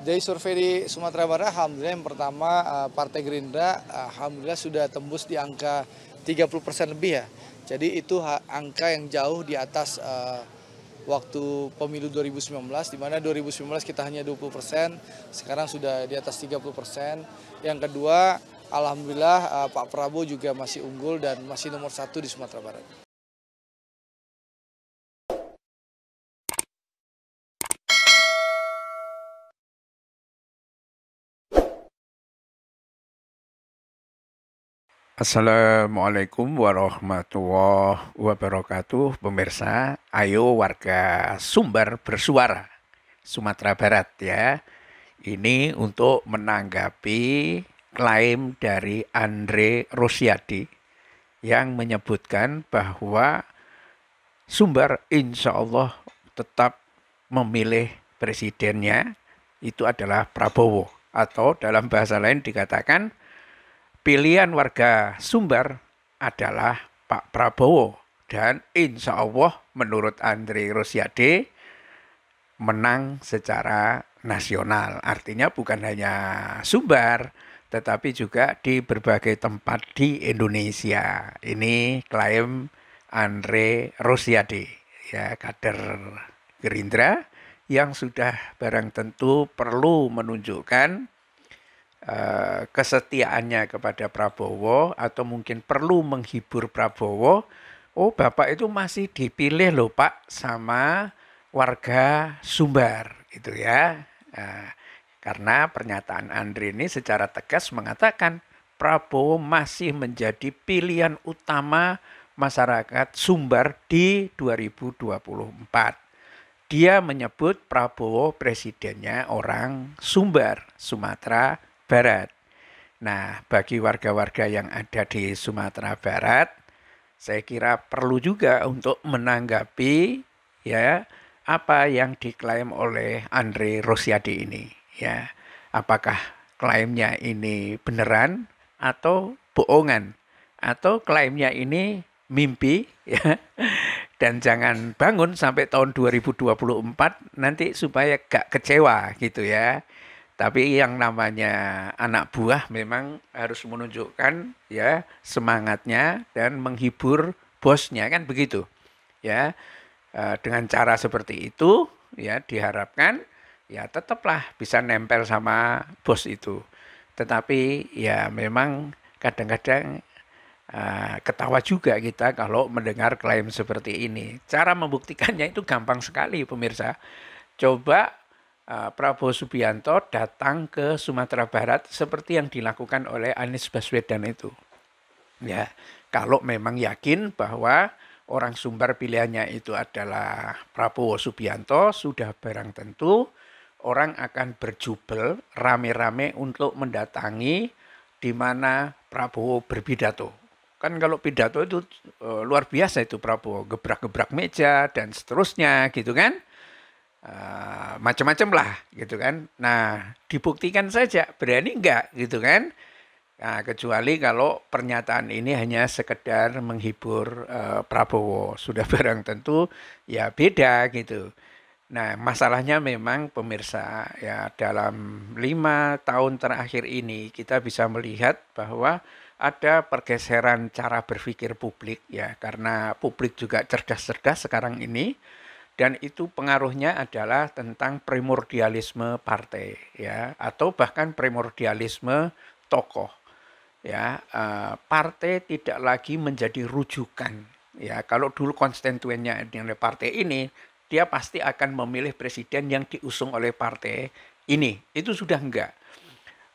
Dari survei di Sumatera Barat, Alhamdulillah yang pertama eh, Partai Gerindra, Alhamdulillah sudah tembus di angka 30 persen lebih ya. Jadi itu angka yang jauh di atas eh, waktu pemilu 2019, di mana 2019 kita hanya 20 persen, sekarang sudah di atas 30 persen. Yang kedua, Alhamdulillah eh, Pak Prabowo juga masih unggul dan masih nomor satu di Sumatera Barat. Assalamualaikum warahmatullahi wabarakatuh Pemirsa, ayo warga Sumber bersuara Sumatera Barat ya Ini untuk menanggapi klaim dari Andre Rosyadi Yang menyebutkan bahwa Sumber insya Allah tetap memilih presidennya Itu adalah Prabowo Atau dalam bahasa lain dikatakan pilihan warga Sumbar adalah Pak Prabowo. Dan insya Allah menurut Andre Rosiade menang secara nasional. Artinya bukan hanya Sumbar, tetapi juga di berbagai tempat di Indonesia. Ini klaim Andre Rosiade, ya kader Gerindra yang sudah barang tentu perlu menunjukkan Eh, kesetiaannya kepada Prabowo atau mungkin perlu menghibur Prabowo. Oh, Bapak itu masih dipilih loh, Pak, sama warga Sumbar gitu ya. Eh, karena pernyataan Andri ini secara tegas mengatakan Prabowo masih menjadi pilihan utama masyarakat Sumbar di 2024. Dia menyebut Prabowo presidennya orang Sumbar, Sumatera Barat. Nah, bagi warga-warga yang ada di Sumatera Barat, saya kira perlu juga untuk menanggapi ya apa yang diklaim oleh Andre Rosyadi ini ya. Apakah klaimnya ini beneran atau bohongan atau klaimnya ini mimpi ya. Dan jangan bangun sampai tahun 2024 nanti supaya gak kecewa gitu ya. Tapi yang namanya anak buah memang harus menunjukkan ya semangatnya dan menghibur bosnya kan begitu. Ya. E, dengan cara seperti itu ya diharapkan ya tetaplah bisa nempel sama bos itu. Tetapi ya memang kadang-kadang uh, ketawa juga kita kalau mendengar klaim seperti ini. Cara membuktikannya itu gampang sekali pemirsa. Coba Eh, Prabowo Subianto datang ke Sumatera Barat seperti yang dilakukan oleh Anies Baswedan itu. Ya, kalau memang yakin bahwa orang sumber pilihannya itu adalah Prabowo Subianto, sudah barang tentu orang akan berjubel rame-rame untuk mendatangi di mana Prabowo berpidato. Kan kalau pidato itu e, luar biasa itu Prabowo gebrak-gebrak meja dan seterusnya gitu kan. Eh, macam-macam lah gitu kan. Nah dibuktikan saja berani enggak gitu kan. Nah, kecuali kalau pernyataan ini hanya sekedar menghibur uh, Prabowo, sudah barang tentu ya beda gitu. Nah, masalahnya memang pemirsa ya dalam lima tahun terakhir ini kita bisa melihat bahwa ada pergeseran cara berpikir publik ya karena publik juga cerdas-cerdas sekarang ini dan itu pengaruhnya adalah tentang primordialisme partai ya atau bahkan primordialisme tokoh ya eh, partai tidak lagi menjadi rujukan ya kalau dulu konstituennya dengan partai ini dia pasti akan memilih presiden yang diusung oleh partai ini itu sudah enggak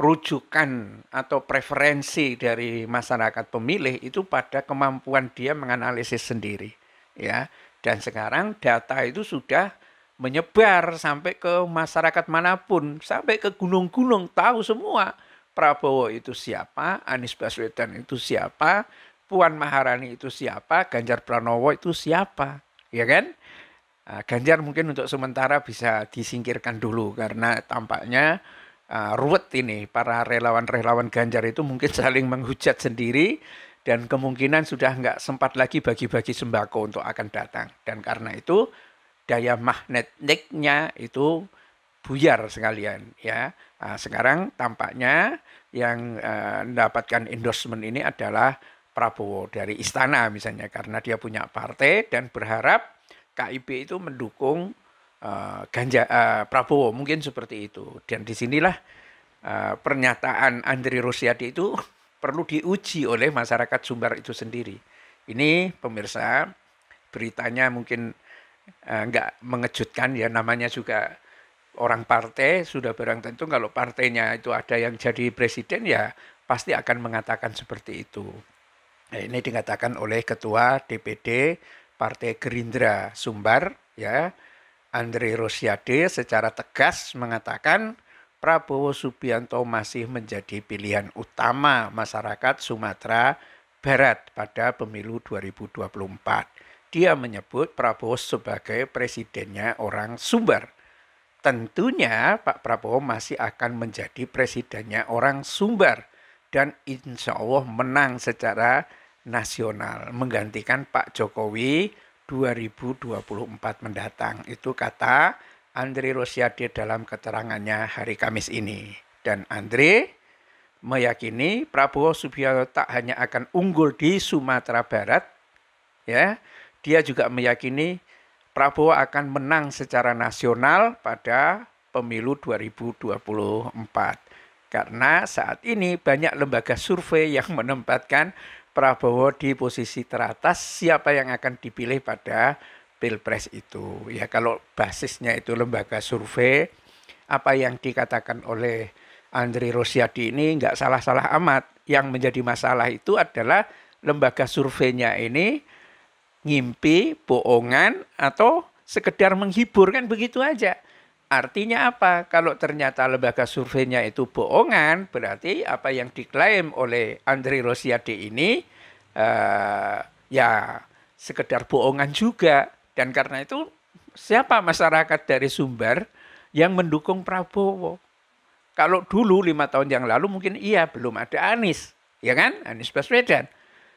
rujukan atau preferensi dari masyarakat pemilih itu pada kemampuan dia menganalisis sendiri ya dan sekarang data itu sudah menyebar sampai ke masyarakat manapun, sampai ke gunung-gunung tahu semua Prabowo itu siapa, Anies Baswedan itu siapa, Puan Maharani itu siapa, Ganjar Pranowo itu siapa, ya kan? Ah, Ganjar mungkin untuk sementara bisa disingkirkan dulu karena tampaknya uh, ruwet ini para relawan-relawan Ganjar itu mungkin saling menghujat sendiri dan kemungkinan sudah nggak sempat lagi bagi-bagi sembako untuk akan datang. Dan karena itu daya magnetiknya itu buyar sekalian ya. Nah, sekarang tampaknya yang eh, mendapatkan endorsement ini adalah Prabowo dari istana misalnya karena dia punya partai dan berharap KIP itu mendukung eh, Ganja eh, Prabowo mungkin seperti itu. Dan disinilah eh, pernyataan Andri Rusyadi itu perlu diuji oleh masyarakat Sumbar itu sendiri. Ini pemirsa, beritanya mungkin uh, nggak mengejutkan ya namanya juga orang partai sudah barang tentu kalau partainya itu ada yang jadi presiden ya pasti akan mengatakan seperti itu. Nah, ini dikatakan oleh ketua DPD Partai Gerindra Sumbar ya Andre Rosiade secara tegas mengatakan Prabowo Subianto masih menjadi pilihan utama masyarakat Sumatera Barat pada pemilu 2024. Dia menyebut Prabowo sebagai presidennya orang Sumber. Tentunya Pak Prabowo masih akan menjadi presidennya orang Sumber dan insya Allah menang secara nasional menggantikan Pak Jokowi 2024 mendatang. Itu kata Andri Rosyadi dalam keterangannya hari Kamis ini. Dan Andri meyakini Prabowo Subianto tak hanya akan unggul di Sumatera Barat, ya, dia juga meyakini Prabowo akan menang secara nasional pada pemilu 2024. Karena saat ini banyak lembaga survei yang menempatkan Prabowo di posisi teratas siapa yang akan dipilih pada pilpres itu. Ya kalau basisnya itu lembaga survei, apa yang dikatakan oleh Andri Rosyadi ini nggak salah-salah amat. Yang menjadi masalah itu adalah lembaga surveinya ini ngimpi, bohongan, atau sekedar menghibur kan begitu aja. Artinya apa? Kalau ternyata lembaga surveinya itu bohongan, berarti apa yang diklaim oleh Andri Rosyadi ini uh, ya sekedar bohongan juga dan karena itu siapa masyarakat dari Sumber yang mendukung Prabowo? Kalau dulu lima tahun yang lalu mungkin iya belum ada Anies, ya kan? Anies Baswedan.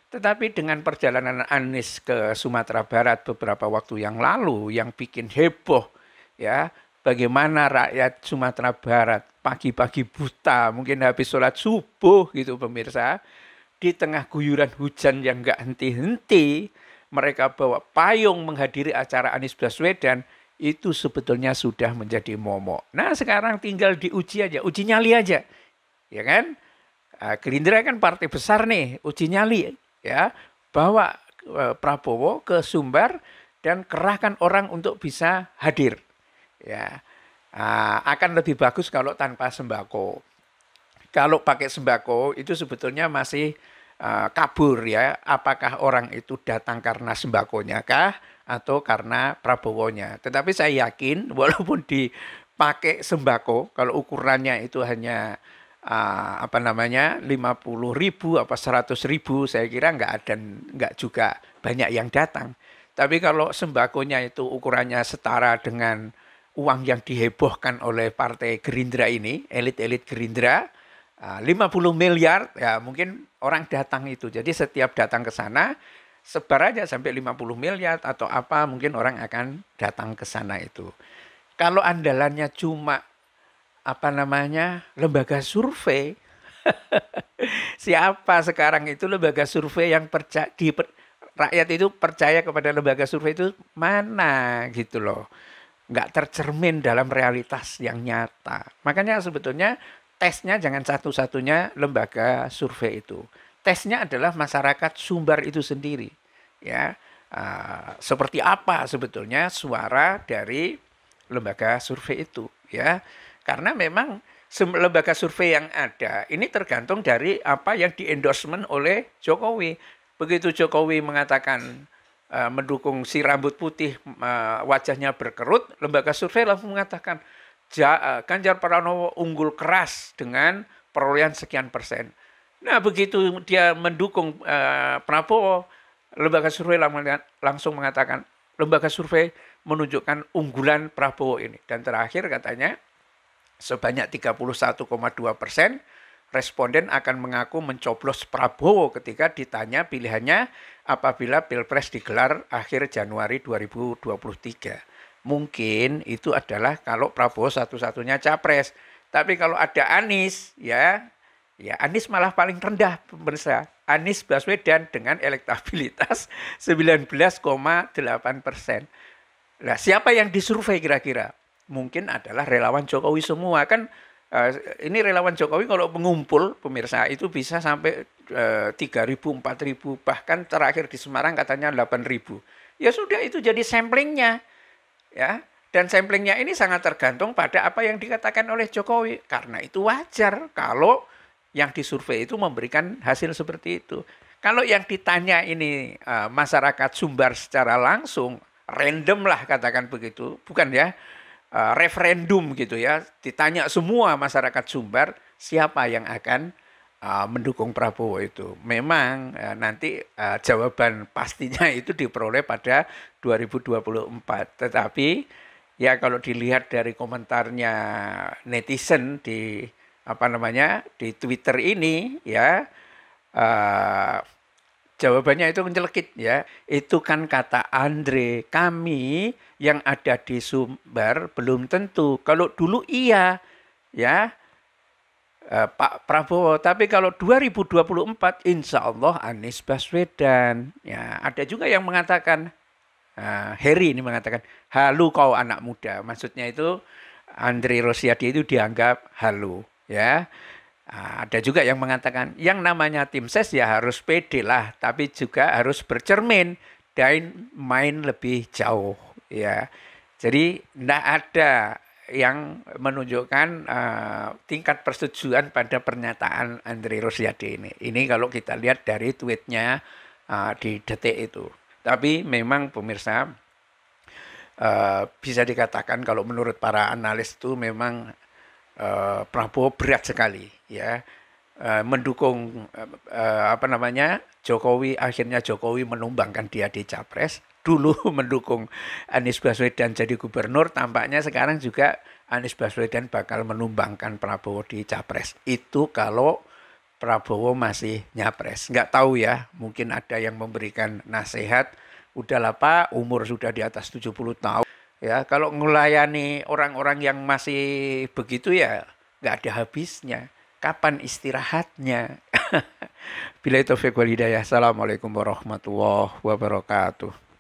Tetapi dengan perjalanan Anies ke Sumatera Barat beberapa waktu yang lalu yang bikin heboh ya, bagaimana rakyat Sumatera Barat pagi-pagi buta, mungkin habis sholat subuh gitu pemirsa, di tengah guyuran hujan yang nggak henti-henti, mereka bawa payung menghadiri acara Anies Baswedan, itu sebetulnya sudah menjadi momok. Nah sekarang tinggal diuji aja, uji nyali aja. Ya kan? Ah, Gerindra kan partai besar nih, uji nyali. ya Bawa eh, Prabowo ke Sumbar dan kerahkan orang untuk bisa hadir. Ya, ah, akan lebih bagus kalau tanpa sembako. Kalau pakai sembako itu sebetulnya masih Eh, kabur ya, apakah orang itu datang karena sembakonya kah atau karena Prabowonya. Tetapi saya yakin walaupun dipakai sembako, kalau ukurannya itu hanya eh, apa namanya lima puluh ribu apa seratus ribu, saya kira nggak ada nggak juga banyak yang datang. Tapi kalau sembakonya itu ukurannya setara dengan uang yang dihebohkan oleh Partai Gerindra ini, elit-elit Gerindra, 50 ah, miliar ya mungkin orang datang itu. Jadi setiap datang ke sana sebar aja sampai 50 miliar atau apa mungkin orang akan datang ke sana itu. Kalau andalannya cuma apa namanya lembaga survei siapa sekarang itu lembaga survei yang percaya di per, rakyat itu percaya kepada lembaga survei itu mana gitu loh nggak tercermin dalam realitas yang nyata makanya sebetulnya tesnya jangan satu-satunya lembaga survei itu. Tesnya adalah masyarakat Sumbar itu sendiri, ya. Uh, seperti apa sebetulnya suara dari lembaga survei itu, ya. Karena memang lembaga survei yang ada ini tergantung dari apa yang di oleh Jokowi. Begitu Jokowi mengatakan uh, mendukung si rambut putih uh, wajahnya berkerut, lembaga survei langsung mengatakan Eh, Ganjar Pranowo unggul keras dengan perolehan sekian persen. Nah begitu dia mendukung uh, Prabowo, lembaga survei langsung mengatakan lembaga survei menunjukkan unggulan Prabowo ini. Dan terakhir katanya sebanyak 31,2 persen responden akan mengaku mencoblos Prabowo ketika ditanya pilihannya apabila Pilpres digelar akhir Januari 2023 mungkin itu adalah kalau Prabowo satu-satunya capres. Tapi kalau ada Anies, ya, ya Anies malah paling rendah pemirsa. Anies Baswedan dengan elektabilitas 19,8 persen. Nah, siapa yang disurvei kira-kira? Mungkin adalah relawan Jokowi semua kan. Eh, ini relawan Jokowi kalau mengumpul pemirsa itu bisa sampai eh, tiga ribu, empat ribu, bahkan terakhir di Semarang katanya delapan ribu. Ya sudah itu jadi samplingnya ya dan samplingnya ini sangat tergantung pada apa yang dikatakan oleh Jokowi karena itu wajar kalau yang disurvei itu memberikan hasil seperti itu kalau yang ditanya ini eh, masyarakat Sumbar secara langsung random lah katakan begitu bukan ya eh, referendum gitu ya ditanya semua masyarakat Sumbar siapa yang akan Ah, mendukung Prabowo itu. Memang uh, nanti uh, jawaban pastinya itu diperoleh pada 2024. Tetapi ya kalau dilihat dari komentarnya netizen di apa namanya di Twitter ini ya uh, jawabannya itu mencelekit ya itu kan kata Andre kami yang ada di Sumber belum tentu kalau dulu iya ya eh, Pak Prabowo. Tapi kalau 2024 insya Allah Anies Baswedan. Ya, ada juga yang mengatakan eh, Heri ini mengatakan halu kau anak muda. Maksudnya itu Andri Rosyadi itu dianggap halu ya. Eh, ada juga yang mengatakan yang namanya tim ses ya harus pede lah, tapi juga harus bercermin dan main lebih jauh ya. Jadi tidak ada yang menunjukkan uh, tingkat persetujuan pada pernyataan Andre Rosiade ini. Ini kalau kita lihat dari tweetnya uh, di detik itu. Tapi memang pemirsa uh, bisa dikatakan kalau menurut para analis itu memang uh, Prabowo berat sekali ya mendukung apa namanya Jokowi akhirnya Jokowi menumbangkan dia di capres dulu mendukung Anies Baswedan jadi gubernur, tampaknya sekarang juga Anies Baswedan bakal menumbangkan Prabowo di Capres. Itu kalau Prabowo masih nyapres. Nggak tahu ya, mungkin ada yang memberikan nasihat, udahlah Pak, umur sudah di atas 70 tahun. Ya, kalau ngelayani orang-orang yang masih begitu ya nggak ada habisnya. Kapan istirahatnya? Bila itu Fikul Assalamualaikum warahmatullahi wabarakatuh.